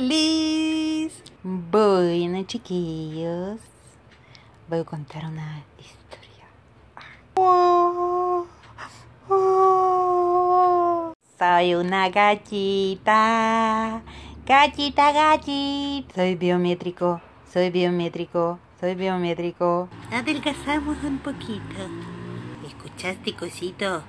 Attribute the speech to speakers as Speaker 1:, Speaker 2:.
Speaker 1: feliz. Bueno, chiquillos, voy a contar una historia. Soy una gachita
Speaker 2: Gachita, gachita
Speaker 1: Soy biométrico, soy biométrico, soy biométrico.
Speaker 3: Adelgazamos un poquito. ¿Escuchaste, cosito?